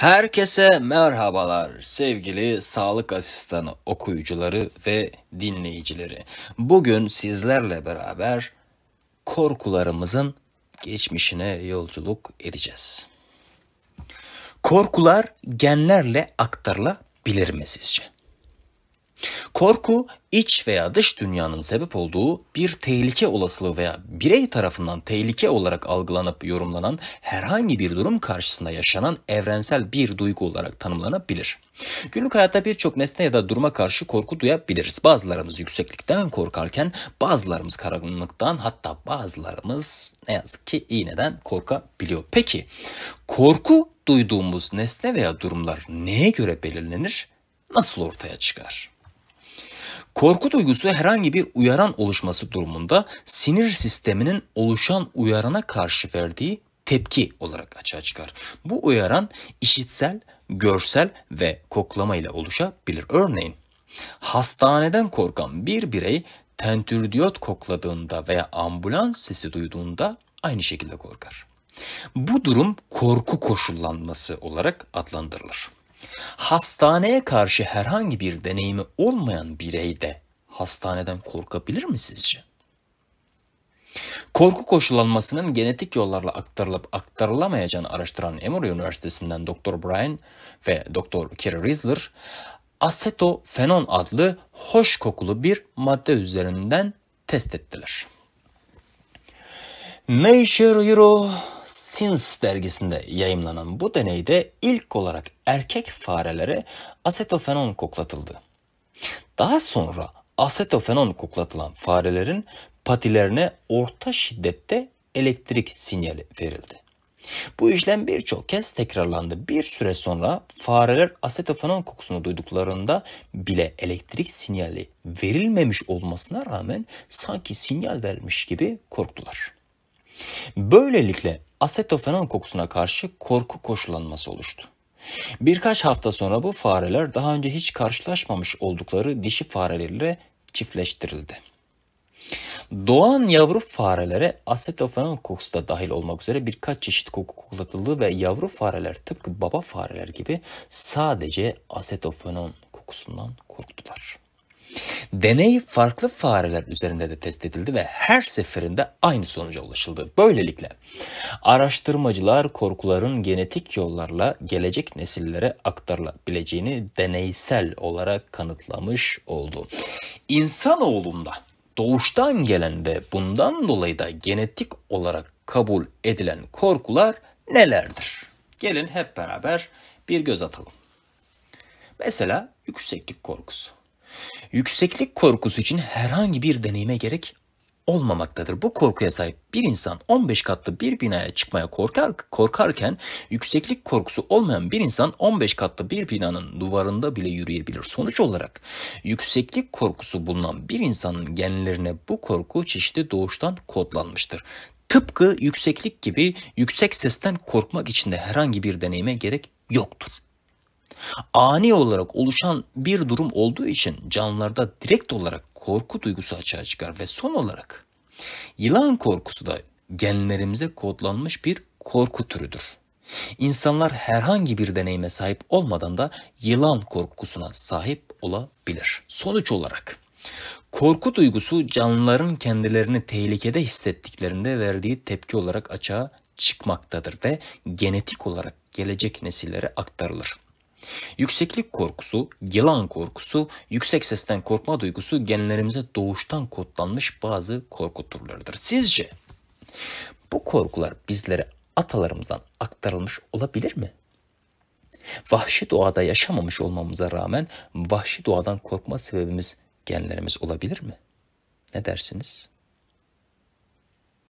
Herkese merhabalar sevgili sağlık asistanı okuyucuları ve dinleyicileri. Bugün sizlerle beraber korkularımızın geçmişine yolculuk edeceğiz. Korkular genlerle aktarılabilir mi sizce? Korku iç veya dış dünyanın sebep olduğu bir tehlike olasılığı veya birey tarafından tehlike olarak algılanıp yorumlanan herhangi bir durum karşısında yaşanan evrensel bir duygu olarak tanımlanabilir. Günlük hayatta birçok nesne ya da duruma karşı korku duyabiliriz. Bazılarımız yükseklikten korkarken bazılarımız karanlıktan hatta bazılarımız ne yazık ki iğneden korkabiliyor. Peki korku duyduğumuz nesne veya durumlar neye göre belirlenir? Nasıl ortaya çıkar? Korku duygusu herhangi bir uyaran oluşması durumunda sinir sisteminin oluşan uyarana karşı verdiği tepki olarak açığa çıkar. Bu uyaran işitsel, görsel ve koklama ile oluşabilir. Örneğin hastaneden korkan bir birey tentürdiyot kokladığında veya ambulans sesi duyduğunda aynı şekilde korkar. Bu durum korku koşullanması olarak adlandırılır. Hastaneye karşı herhangi bir deneyimi olmayan birey de hastaneden korkabilir mi sizce? Korku koşullanmasının genetik yollarla aktarılıp aktarılamayacağını araştıran Emory Üniversitesi'nden Dr. Brian ve Dr. Kerry Riesler, asetofenon adlı hoş kokulu bir madde üzerinden test ettiler. Nature Euro Science dergisinde yayımlanan bu deneyde ilk olarak erkek farelere asetofenon koklatıldı. Daha sonra asetofenon koklatılan farelerin patilerine orta şiddette elektrik sinyali verildi. Bu işlem birçok kez tekrarlandı. Bir süre sonra fareler asetofenon kokusunu duyduklarında bile elektrik sinyali verilmemiş olmasına rağmen sanki sinyal vermiş gibi korktular. Böylelikle asetofenon kokusuna karşı korku koşullanması oluştu. Birkaç hafta sonra bu fareler daha önce hiç karşılaşmamış oldukları dişi fareleriyle çiftleştirildi. Doğan yavru farelere asetofenon kokusu da dahil olmak üzere birkaç çeşit koku koklatıldı ve yavru fareler tıpkı baba fareler gibi sadece asetofenon kokusundan korktular. Deney farklı fareler üzerinde de test edildi ve her seferinde aynı sonuca ulaşıldı. Böylelikle araştırmacılar korkuların genetik yollarla gelecek nesillere aktarılabileceğini deneysel olarak kanıtlamış oldu. İnsanoğlunda doğuştan gelen ve bundan dolayı da genetik olarak kabul edilen korkular nelerdir? Gelin hep beraber bir göz atalım. Mesela yükseklik korkusu. Yükseklik korkusu için herhangi bir deneyime gerek olmamaktadır. Bu korkuya sahip bir insan 15 katlı bir binaya çıkmaya korkar, korkarken yükseklik korkusu olmayan bir insan 15 katlı bir binanın duvarında bile yürüyebilir. Sonuç olarak yükseklik korkusu bulunan bir insanın genlerine bu korku çeşitli doğuştan kodlanmıştır. Tıpkı yükseklik gibi yüksek sesten korkmak için de herhangi bir deneyime gerek yoktur. Ani olarak oluşan bir durum olduğu için canlılarda direkt olarak korku duygusu açığa çıkar ve son olarak yılan korkusu da genlerimize kodlanmış bir korku türüdür. İnsanlar herhangi bir deneyime sahip olmadan da yılan korkusuna sahip olabilir. Sonuç olarak korku duygusu canlıların kendilerini tehlikede hissettiklerinde verdiği tepki olarak açığa çıkmaktadır ve genetik olarak gelecek nesillere aktarılır. Yükseklik korkusu, yılan korkusu, yüksek sesten korkma duygusu genlerimize doğuştan kodlanmış bazı korku türleridir. Sizce bu korkular bizlere atalarımızdan aktarılmış olabilir mi? Vahşi doğada yaşamamış olmamıza rağmen vahşi doğadan korkma sebebimiz genlerimiz olabilir mi? Ne dersiniz?